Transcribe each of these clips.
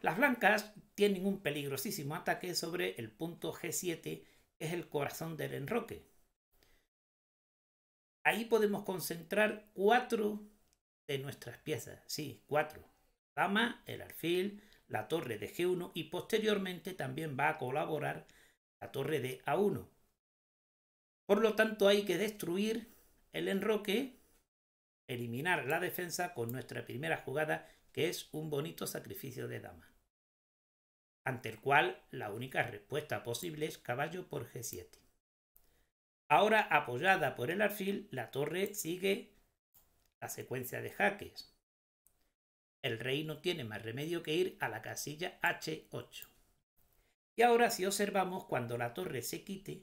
Las blancas tienen un peligrosísimo ataque sobre el punto G7, que es el corazón del enroque. Ahí podemos concentrar cuatro de nuestras piezas, sí, cuatro. Dama, el alfil, la torre de G1 y posteriormente también va a colaborar la torre de A1. Por lo tanto, hay que destruir el enroque, eliminar la defensa con nuestra primera jugada es un bonito sacrificio de dama, ante el cual la única respuesta posible es caballo por G7. Ahora apoyada por el arfil la torre sigue la secuencia de jaques. El rey no tiene más remedio que ir a la casilla H8. Y ahora si observamos cuando la torre se quite,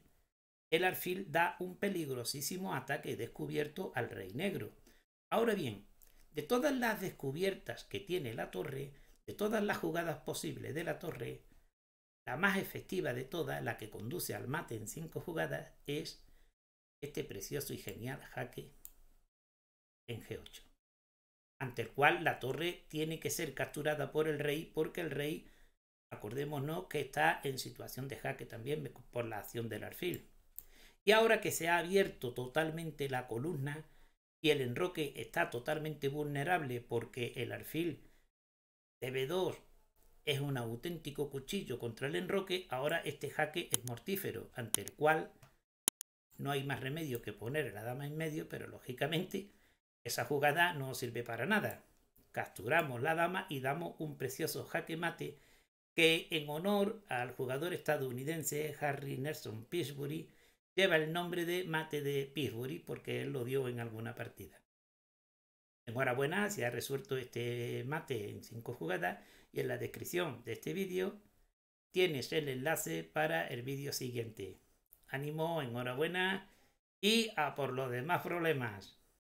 el arfil da un peligrosísimo ataque descubierto al rey negro. Ahora bien, de todas las descubiertas que tiene la torre, de todas las jugadas posibles de la torre, la más efectiva de todas, la que conduce al mate en cinco jugadas, es este precioso y genial jaque en G8, ante el cual la torre tiene que ser capturada por el rey porque el rey, acordémonos que está en situación de jaque también por la acción del alfil. Y ahora que se ha abierto totalmente la columna, y el enroque está totalmente vulnerable porque el alfil b 2 es un auténtico cuchillo contra el enroque, ahora este jaque es mortífero, ante el cual no hay más remedio que poner la dama en medio, pero lógicamente esa jugada no sirve para nada. Capturamos la dama y damos un precioso jaque mate que en honor al jugador estadounidense Harry Nelson Pillsbury lleva el nombre de mate de Pisbury porque él lo dio en alguna partida. Enhorabuena, se ha resuelto este mate en 5 jugadas y en la descripción de este vídeo tienes el enlace para el vídeo siguiente. Ánimo, enhorabuena y a por los demás problemas.